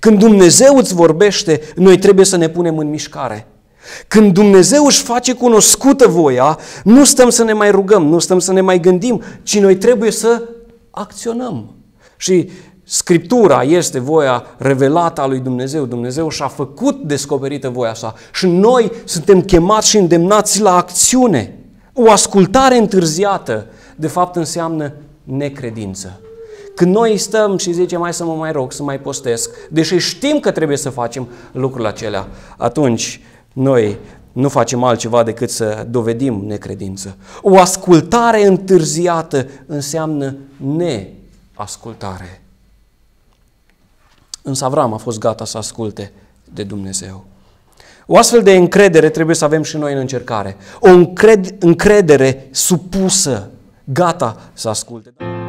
Când Dumnezeu îți vorbește, noi trebuie să ne punem în mișcare. Când Dumnezeu își face cunoscută voia, nu stăm să ne mai rugăm, nu stăm să ne mai gândim, ci noi trebuie să acționăm. Și Scriptura este voia revelată a lui Dumnezeu. Dumnezeu și-a făcut descoperită voia sa și noi suntem chemați și îndemnați la acțiune. O ascultare întârziată, de fapt, înseamnă necredință. Când noi stăm și zicem, mai să mă mai rog, să mai postesc, deși știm că trebuie să facem lucrul acela, atunci noi nu facem altceva decât să dovedim necredință. O ascultare întârziată înseamnă neascultare. Însă Avram a fost gata să asculte de Dumnezeu. O astfel de încredere trebuie să avem și noi în încercare. O încred- încredere supusă, gata să asculte.